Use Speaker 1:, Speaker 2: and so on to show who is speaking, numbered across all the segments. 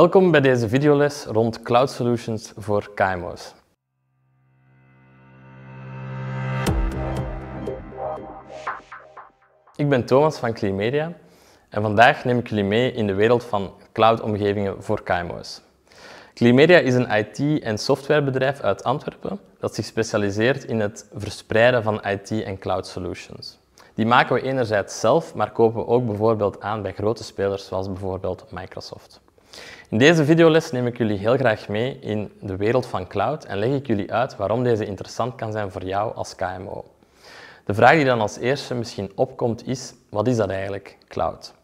Speaker 1: Welkom bij deze videoles rond Cloud Solutions voor KMO's. Ik ben Thomas van Climedia en vandaag neem ik jullie mee in de wereld van cloud omgevingen voor KMO's. Climedia is een IT- en softwarebedrijf uit Antwerpen dat zich specialiseert in het verspreiden van IT- en cloud solutions. Die maken we enerzijds zelf, maar kopen we ook bijvoorbeeld aan bij grote spelers zoals bijvoorbeeld Microsoft. In deze videoles neem ik jullie heel graag mee in de wereld van cloud en leg ik jullie uit waarom deze interessant kan zijn voor jou als KMO. De vraag die dan als eerste misschien opkomt is, wat is dat eigenlijk, cloud?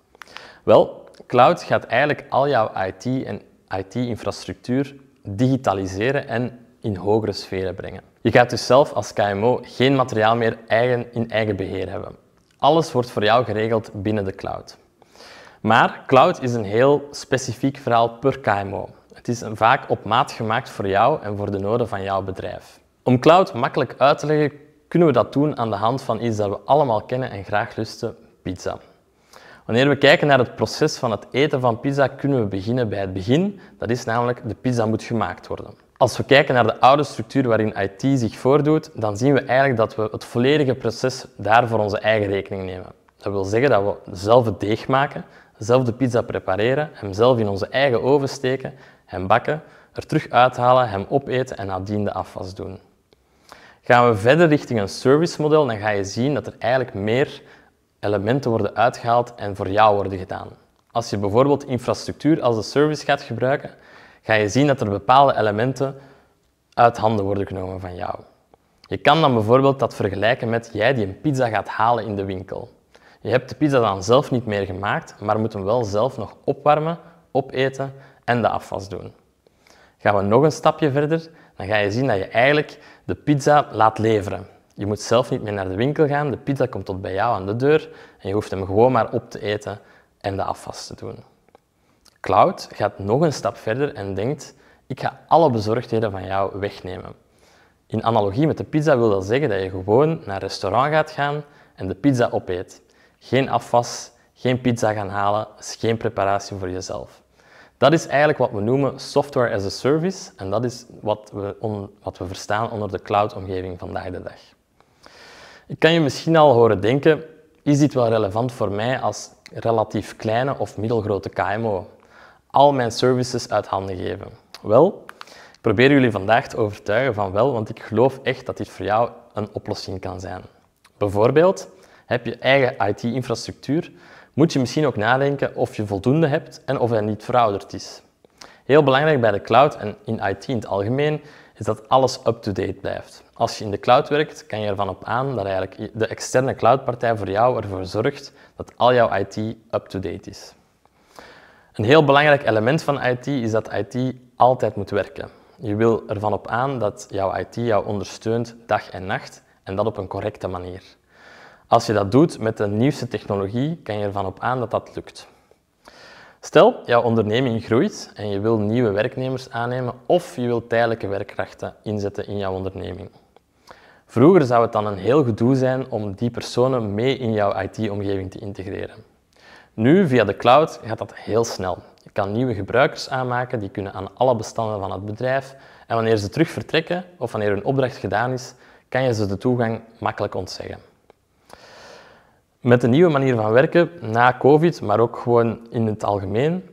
Speaker 1: Wel, cloud gaat eigenlijk al jouw IT en IT-infrastructuur digitaliseren en in hogere sferen brengen. Je gaat dus zelf als KMO geen materiaal meer eigen in eigen beheer hebben. Alles wordt voor jou geregeld binnen de cloud. Maar cloud is een heel specifiek verhaal per KMO. Het is vaak op maat gemaakt voor jou en voor de noden van jouw bedrijf. Om cloud makkelijk uit te leggen, kunnen we dat doen aan de hand van iets dat we allemaal kennen en graag lusten, pizza. Wanneer we kijken naar het proces van het eten van pizza, kunnen we beginnen bij het begin. Dat is namelijk, de pizza moet gemaakt worden. Als we kijken naar de oude structuur waarin IT zich voordoet, dan zien we eigenlijk dat we het volledige proces daar voor onze eigen rekening nemen. Dat wil zeggen dat we zelf het deeg maken, zelf de pizza prepareren, hem zelf in onze eigen oven steken, hem bakken, er terug uithalen, hem opeten en nadien de afwas doen. Gaan we verder richting een servicemodel, dan ga je zien dat er eigenlijk meer elementen worden uitgehaald en voor jou worden gedaan. Als je bijvoorbeeld infrastructuur als een service gaat gebruiken, ga je zien dat er bepaalde elementen uit handen worden genomen van jou. Je kan dan bijvoorbeeld dat vergelijken met jij die een pizza gaat halen in de winkel. Je hebt de pizza dan zelf niet meer gemaakt, maar moet hem wel zelf nog opwarmen, opeten en de afwas doen. Gaan we nog een stapje verder, dan ga je zien dat je eigenlijk de pizza laat leveren. Je moet zelf niet meer naar de winkel gaan, de pizza komt tot bij jou aan de deur en je hoeft hem gewoon maar op te eten en de afwas te doen. Cloud gaat nog een stap verder en denkt, ik ga alle bezorgdheden van jou wegnemen. In analogie met de pizza wil dat zeggen dat je gewoon naar een restaurant gaat gaan en de pizza opeet. Geen afwas, geen pizza gaan halen, is geen preparatie voor jezelf. Dat is eigenlijk wat we noemen software as a service en dat is wat we, wat we verstaan onder de cloud-omgeving vandaag de dag. Ik kan je misschien al horen denken, is dit wel relevant voor mij als relatief kleine of middelgrote KMO? Al mijn services uit handen geven. Wel, ik probeer jullie vandaag te overtuigen van wel, want ik geloof echt dat dit voor jou een oplossing kan zijn. Bijvoorbeeld, heb je eigen IT-infrastructuur, moet je misschien ook nadenken of je voldoende hebt en of hij niet verouderd is. Heel belangrijk bij de cloud en in IT in het algemeen is dat alles up-to-date blijft. Als je in de cloud werkt, kan je ervan op aan dat eigenlijk de externe cloudpartij voor jou ervoor zorgt dat al jouw IT up-to-date is. Een heel belangrijk element van IT is dat IT altijd moet werken. Je wil ervan op aan dat jouw IT jou ondersteunt dag en nacht en dat op een correcte manier. Als je dat doet met de nieuwste technologie, kan je ervan op aan dat dat lukt. Stel, jouw onderneming groeit en je wil nieuwe werknemers aannemen of je wil tijdelijke werkkrachten inzetten in jouw onderneming. Vroeger zou het dan een heel gedoe zijn om die personen mee in jouw IT-omgeving te integreren. Nu, via de cloud, gaat dat heel snel. Je kan nieuwe gebruikers aanmaken, die kunnen aan alle bestanden van het bedrijf en wanneer ze terug vertrekken of wanneer hun opdracht gedaan is, kan je ze de toegang makkelijk ontzeggen. Met de nieuwe manier van werken na COVID, maar ook gewoon in het algemeen,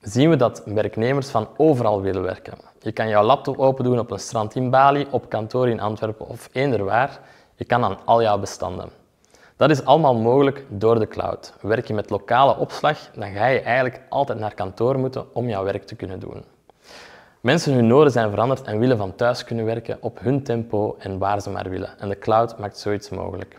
Speaker 1: zien we dat werknemers van overal willen werken. Je kan jouw laptop open doen op een strand in Bali, op kantoor in Antwerpen of eender waar. Je kan aan al jouw bestanden. Dat is allemaal mogelijk door de cloud. Werk je met lokale opslag, dan ga je eigenlijk altijd naar kantoor moeten om jouw werk te kunnen doen. Mensen hun noden zijn veranderd en willen van thuis kunnen werken op hun tempo en waar ze maar willen. En de cloud maakt zoiets mogelijk.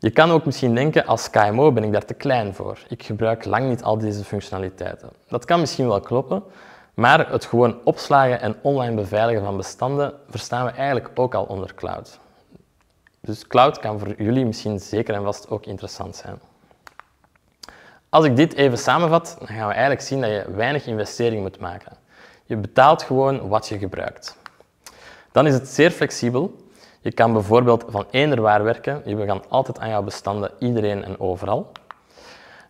Speaker 1: Je kan ook misschien denken, als KMO ben ik daar te klein voor. Ik gebruik lang niet al deze functionaliteiten. Dat kan misschien wel kloppen, maar het gewoon opslagen en online beveiligen van bestanden verstaan we eigenlijk ook al onder cloud. Dus cloud kan voor jullie misschien zeker en vast ook interessant zijn. Als ik dit even samenvat, dan gaan we eigenlijk zien dat je weinig investering moet maken. Je betaalt gewoon wat je gebruikt. Dan is het zeer flexibel je kan bijvoorbeeld van eender waar werken. Je gaan altijd aan jouw bestanden, iedereen en overal.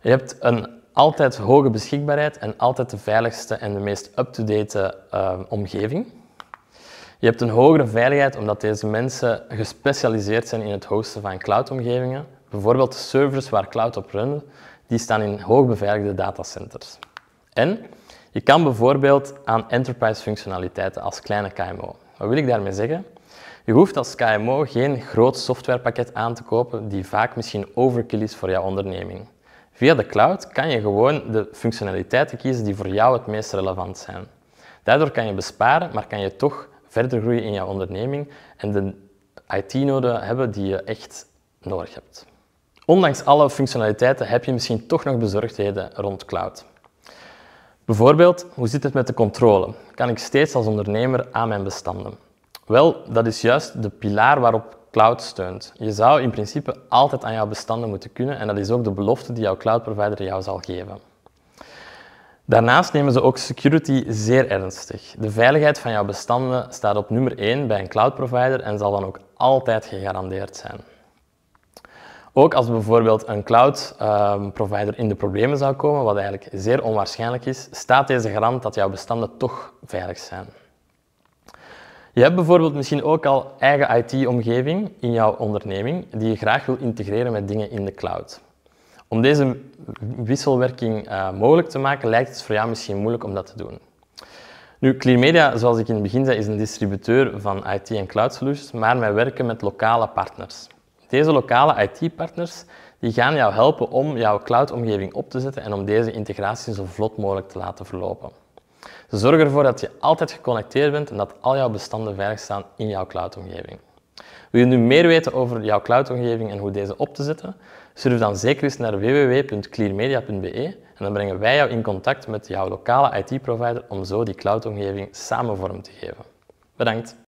Speaker 1: Je hebt een altijd hoge beschikbaarheid en altijd de veiligste en de meest up-to-date eh, omgeving. Je hebt een hogere veiligheid omdat deze mensen gespecialiseerd zijn in het hosten van cloudomgevingen. Bijvoorbeeld de servers waar cloud op run, die staan in hoogbeveiligde datacenters. En je kan bijvoorbeeld aan enterprise functionaliteiten als kleine KMO. Wat wil ik daarmee zeggen? Je hoeft als KMO geen groot softwarepakket aan te kopen die vaak misschien overkill is voor jouw onderneming. Via de cloud kan je gewoon de functionaliteiten kiezen die voor jou het meest relevant zijn. Daardoor kan je besparen, maar kan je toch verder groeien in jouw onderneming en de it noden hebben die je echt nodig hebt. Ondanks alle functionaliteiten heb je misschien toch nog bezorgdheden rond cloud. Bijvoorbeeld, hoe zit het met de controle? Kan ik steeds als ondernemer aan mijn bestanden? Wel, dat is juist de pilaar waarop cloud steunt. Je zou in principe altijd aan jouw bestanden moeten kunnen en dat is ook de belofte die jouw cloud provider jou zal geven. Daarnaast nemen ze ook security zeer ernstig. De veiligheid van jouw bestanden staat op nummer 1 bij een cloud provider en zal dan ook altijd gegarandeerd zijn. Ook als bijvoorbeeld een cloud ehm, provider in de problemen zou komen, wat eigenlijk zeer onwaarschijnlijk is, staat deze garant dat jouw bestanden toch veilig zijn. Je hebt bijvoorbeeld misschien ook al eigen IT-omgeving in jouw onderneming die je graag wil integreren met dingen in de cloud. Om deze wisselwerking eh, mogelijk te maken, lijkt het voor jou misschien moeilijk om dat te doen. Nu, ClearMedia, zoals ik in het begin zei, is een distributeur van IT en cloud solutions, maar wij werken met lokale partners. Deze lokale IT-partners die gaan jou helpen om jouw cloud-omgeving op te zetten en om deze integratie zo vlot mogelijk te laten verlopen. Zorg ervoor dat je altijd geconnecteerd bent en dat al jouw bestanden veilig staan in jouw cloudomgeving. Wil je nu meer weten over jouw cloudomgeving en hoe deze op te zetten? Surf dan zeker eens naar www.clearmedia.be en dan brengen wij jou in contact met jouw lokale IT-provider om zo die cloudomgeving samen vorm te geven. Bedankt!